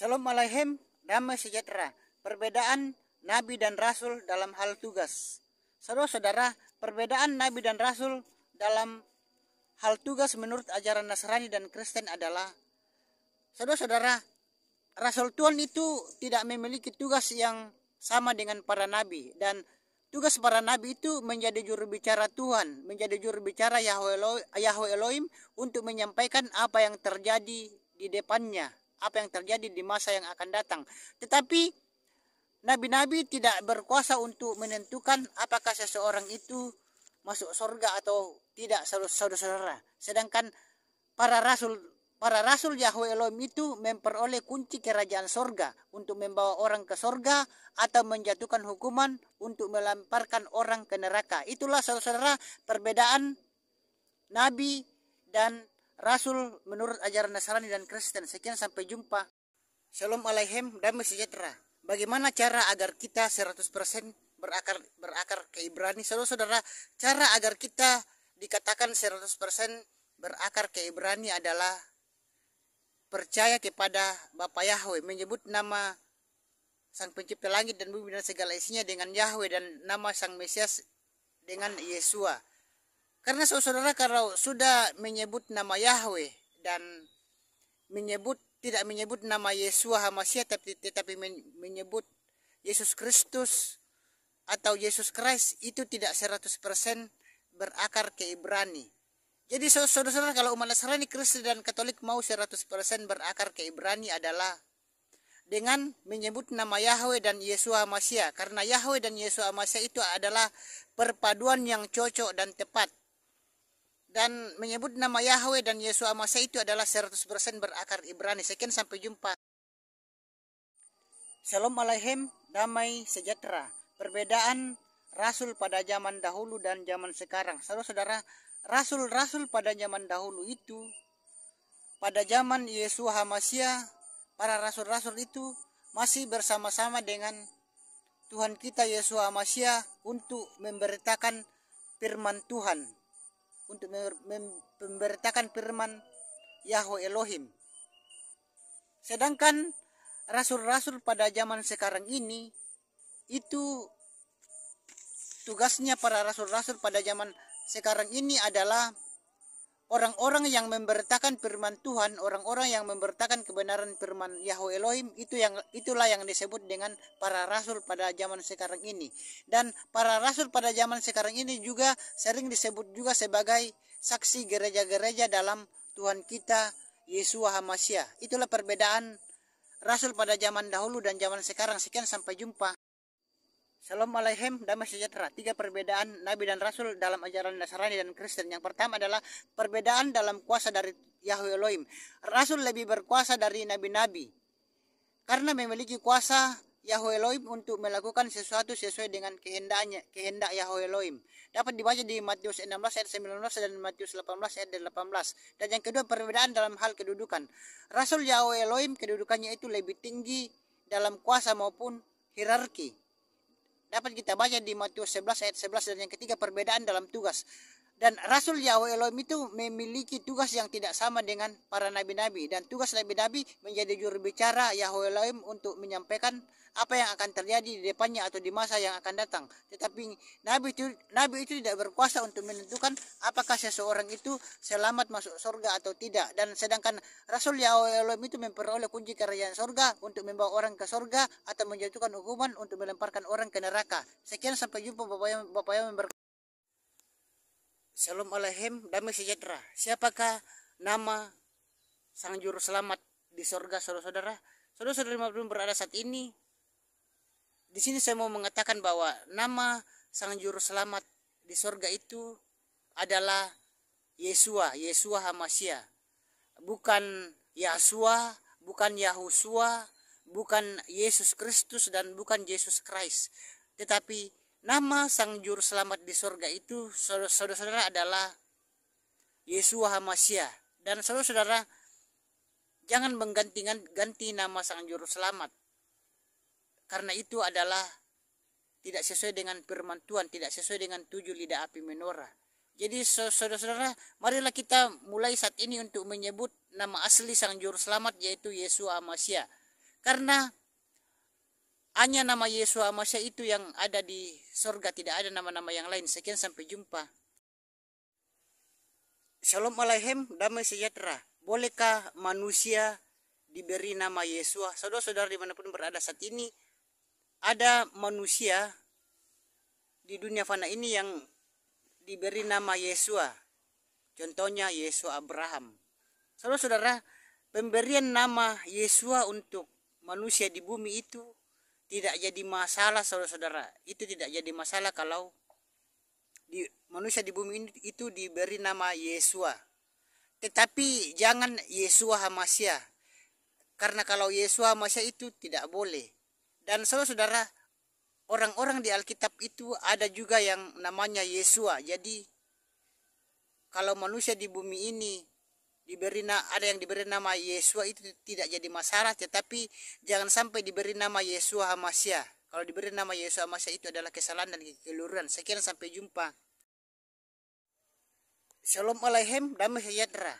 Shalom Aleichem, damai sejahtera. Perbedaan Nabi dan Rasul dalam hal tugas. Saudara-saudara, perbedaan Nabi dan Rasul dalam hal tugas menurut ajaran Nasrani dan Kristen adalah Saudara-saudara, Rasul Tuhan itu tidak memiliki tugas yang sama dengan para nabi dan tugas para nabi itu menjadi juru bicara Tuhan, menjadi juru bicara Yahweh Elohim untuk menyampaikan apa yang terjadi di depannya apa yang terjadi di masa yang akan datang. Tetapi nabi-nabi tidak berkuasa untuk menentukan apakah seseorang itu masuk surga atau tidak saudara-saudara. Sedangkan para rasul para rasul Yahweh Elohim itu memperoleh kunci kerajaan surga untuk membawa orang ke surga atau menjatuhkan hukuman untuk melemparkan orang ke neraka. Itulah saudara-saudara perbedaan nabi dan Rasul menurut ajaran Nasrani dan Kristen. Sekian sampai jumpa. Shalom Aleichem, damai sejahtera. Bagaimana cara agar kita 100% berakar berakar ke Ibrani? Saudara-saudara, cara agar kita dikatakan 100% berakar ke Ibrani adalah percaya kepada Bapa Yahweh, menyebut nama Sang Pencipta langit dan bumi dan segala isinya dengan Yahweh dan nama Sang Mesias dengan Yesua. Karena saudara kalau sudah menyebut nama Yahweh dan menyebut tidak menyebut nama Yesus Hamasya tapi tetapi menyebut Yesus Kristus atau Yesus Kristus itu tidak 100% berakar ke Ibrani. Jadi saudara-saudara kalau umat Nasrani, Kristen dan Katolik mau 100% berakar ke Ibrani adalah dengan menyebut nama Yahweh dan Yesus Hamasya karena Yahweh dan Yesus Hamasya itu adalah perpaduan yang cocok dan tepat dan menyebut nama Yahweh dan Yesus Amasa itu adalah 100% berakar Ibrani. Sekian sampai jumpa. Shalom Aleichem, damai sejahtera. Perbedaan rasul pada zaman dahulu dan zaman sekarang. Saudara-saudara, rasul-rasul pada zaman dahulu itu pada zaman Yesus Hamasya, para rasul-rasul itu masih bersama-sama dengan Tuhan kita Yesus Hamasya untuk memberitakan firman Tuhan untuk memberitakan firman Yahweh Elohim. Sedangkan rasul-rasul pada zaman sekarang ini itu tugasnya para rasul-rasul pada zaman sekarang ini adalah orang-orang yang memberitakan firman Tuhan, orang-orang yang memberitakan kebenaran firman Yahweh Elohim itu yang itulah yang disebut dengan para rasul pada zaman sekarang ini. Dan para rasul pada zaman sekarang ini juga sering disebut juga sebagai saksi gereja-gereja dalam Tuhan kita Yesus Hamasya. Itulah perbedaan rasul pada zaman dahulu dan zaman sekarang. Sekian sampai jumpa. Salam alaikum, damai sejahtera. Tiga perbedaan Nabi dan Rasul dalam ajaran Nasrani dan Kristen. Yang pertama adalah perbedaan dalam kuasa dari Yahweh Elohim. Rasul lebih berkuasa dari Nabi-Nabi. Karena memiliki kuasa Yahweh Elohim untuk melakukan sesuatu sesuai dengan kehendaknya, kehendak Yahweh Elohim. Dapat dibaca di Matius 16 ayat 19 dan Matius 18 ayat 18. Dan yang kedua perbedaan dalam hal kedudukan. Rasul Yahweh Elohim kedudukannya itu lebih tinggi dalam kuasa maupun hierarki Dapat kita baca di Matius 11 ayat 11 dan yang ketiga perbedaan dalam tugas. Dan Rasul Yahweh Elohim itu memiliki tugas yang tidak sama dengan para nabi-nabi. Dan tugas nabi-nabi menjadi juru bicara Yahweh Elohim untuk menyampaikan apa yang akan terjadi di depannya atau di masa yang akan datang. Tetapi nabi itu, nabi itu tidak berkuasa untuk menentukan apakah seseorang itu selamat masuk surga atau tidak. Dan sedangkan Rasul Yahweh Elohim itu memperoleh kunci kerajaan surga untuk membawa orang ke surga atau menjatuhkan hukuman untuk melemparkan orang ke neraka. Sekian sampai jumpa Bapak yang, Bapak Shalom Alehem, damai sejahtera. Siapakah nama sang juru selamat di sorga saudara-saudara? Saudara-saudara yang belum berada saat ini, di sini saya mau mengatakan bahwa nama sang juru selamat di sorga itu adalah Yesua, Yesua Hamasya. Bukan Yasua, bukan Yahusua, bukan Yesus Kristus dan bukan Yesus Kristus, Tetapi Nama sang juru selamat di surga itu saudara-saudara adalah Yesus Hamasya. Dan saudara-saudara jangan mengganti-ganti nama sang juru selamat. Karena itu adalah tidak sesuai dengan firman Tuhan, tidak sesuai dengan tujuh lidah api menora. Jadi saudara-saudara, marilah kita mulai saat ini untuk menyebut nama asli sang juru selamat yaitu Yesus Amasya. Karena hanya nama Yesus Amasya itu yang ada di sorga tidak ada nama-nama yang lain sekian sampai jumpa Shalom Alaihem damai sejahtera bolehkah manusia diberi nama Yesus saudara-saudara dimanapun berada saat ini ada manusia di dunia fana ini yang diberi nama Yesus contohnya Yesus Abraham saudara-saudara pemberian nama Yesus untuk manusia di bumi itu tidak jadi masalah saudara-saudara itu tidak jadi masalah kalau di, manusia di bumi ini itu diberi nama Yesua tetapi jangan Yesua Hamasya karena kalau Yesua Hamasya itu tidak boleh dan saudara-saudara orang-orang di Alkitab itu ada juga yang namanya Yesua jadi kalau manusia di bumi ini diberi na, ada yang diberi nama Yesua itu tidak jadi masalah tetapi jangan sampai diberi nama Yesua Hamasya kalau diberi nama Yesua Hamasya itu adalah kesalahan dan keluruan sekian sampai jumpa Shalom Aleichem damai sejahtera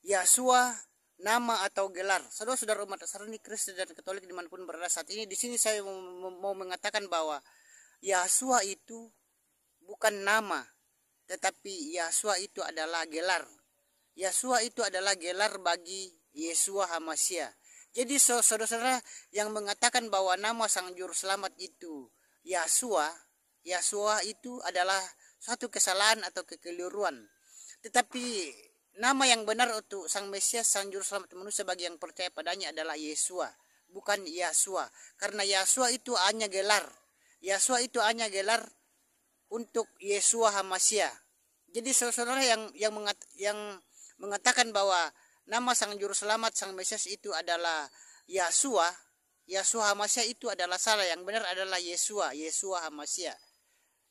Yesua nama atau gelar saudara-saudara umat Nasrani Kristen dan Katolik dimanapun berada saat ini di sini saya mau mengatakan bahwa Yesua itu bukan nama tetapi Yesua itu adalah gelar Yesua itu adalah gelar bagi Yesua Hamasya. Jadi saudara-saudara yang mengatakan bahwa nama sang juru selamat itu Yesua, Yesua itu adalah suatu kesalahan atau kekeliruan. Tetapi nama yang benar untuk sang Mesias, sang juru selamat manusia bagi yang percaya padanya adalah Yesua, bukan Yesua. Karena Yesua itu hanya gelar. Yesua itu hanya gelar untuk Yesua Hamasya. Jadi saudara-saudara yang yang mengat, yang mengatakan bahwa nama sang juru selamat sang Mesias itu adalah Yasua Yesua Hamasya itu adalah salah. Yang benar adalah Yesua, Yesua Hamasya.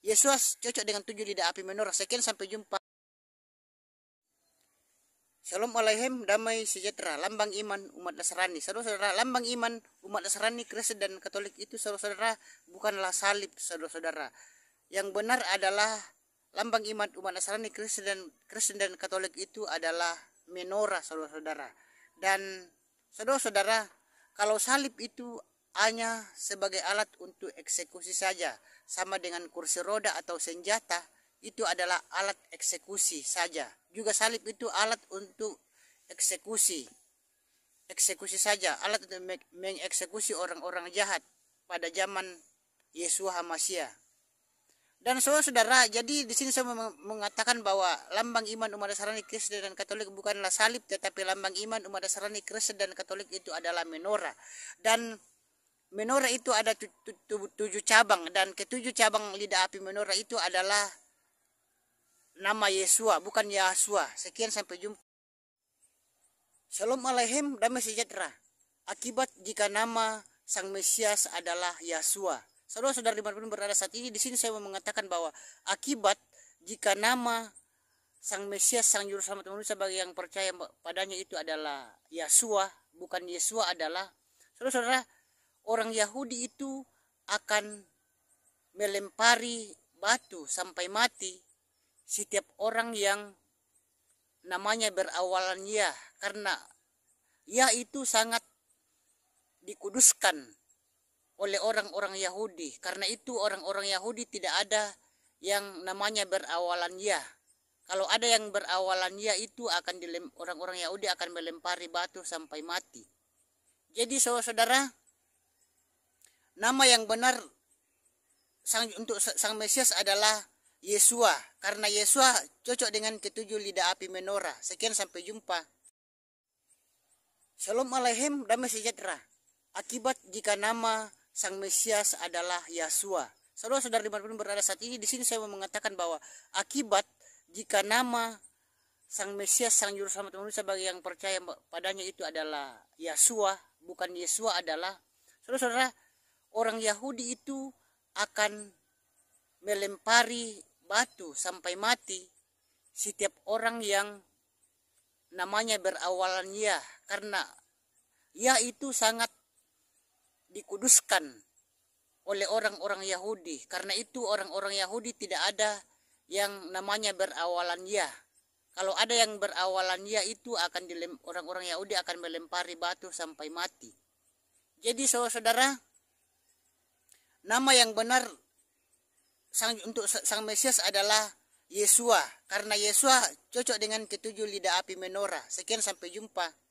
Yesua cocok dengan tujuh lidah api menor. Sekian sampai jumpa. Shalom Aleichem, damai sejahtera, lambang iman umat Nasrani. Saudara-saudara, lambang iman umat Nasrani, Kristen dan Katolik itu saudara-saudara bukanlah salib, saudara-saudara. Yang benar adalah lambang iman umat Nasrani Kristen dan Kristen dan Katolik itu adalah menora saudara-saudara dan saudara-saudara kalau salib itu hanya sebagai alat untuk eksekusi saja sama dengan kursi roda atau senjata itu adalah alat eksekusi saja juga salib itu alat untuk eksekusi eksekusi saja alat untuk mengeksekusi orang-orang jahat pada zaman Yesus Hamasia. Dan saudara-saudara, jadi di sini saya mengatakan bahwa lambang iman umat Nasrani Kristen dan Katolik bukanlah salib, tetapi lambang iman umat Nasrani Kristen dan Katolik itu adalah menorah Dan menorah itu ada tujuh cabang dan ketujuh cabang lidah api menorah itu adalah nama Yesua, bukan Yahshua Sekian sampai jumpa. Shalom alaihim, damai sejahtera. Akibat jika nama Sang Mesias adalah Yahshua Saudara-saudara dimanapun berada saat ini, di sini saya mau mengatakan bahwa akibat jika nama Sang Mesias, Sang Juru Selamat manusia bagi yang percaya padanya itu adalah Yesua, bukan Yesua adalah saudara-saudara orang Yahudi itu akan melempari batu sampai mati setiap orang yang namanya berawalan ya karena ya itu sangat dikuduskan oleh orang-orang Yahudi. Karena itu orang-orang Yahudi tidak ada yang namanya berawalan ya. Kalau ada yang berawalan ya itu akan orang-orang Yahudi akan melempari batu sampai mati. Jadi saudara-saudara, nama yang benar sang, untuk sang Mesias adalah Yesua karena Yesua cocok dengan ketujuh lidah api menora. Sekian sampai jumpa. Shalom Alehem, damai sejahtera. Akibat jika nama Sang Mesias adalah Yesua. Saudara-saudara dimanapun berada saat ini, di sini saya mau mengatakan bahwa akibat jika nama Sang Mesias, Sang Juru Selamat manusia bagi yang percaya padanya itu adalah Yesua, bukan Yesua adalah saudara-saudara orang Yahudi itu akan melempari batu sampai mati setiap orang yang namanya berawalan ya karena ya itu sangat dikuduskan oleh orang-orang Yahudi. Karena itu orang-orang Yahudi tidak ada yang namanya berawalan ya. Kalau ada yang berawalan ya itu akan orang-orang Yahudi akan melempari batu sampai mati. Jadi saudara, saudara nama yang benar sang, untuk sang Mesias adalah Yesua. Karena Yesua cocok dengan ketujuh lidah api menora. Sekian sampai jumpa.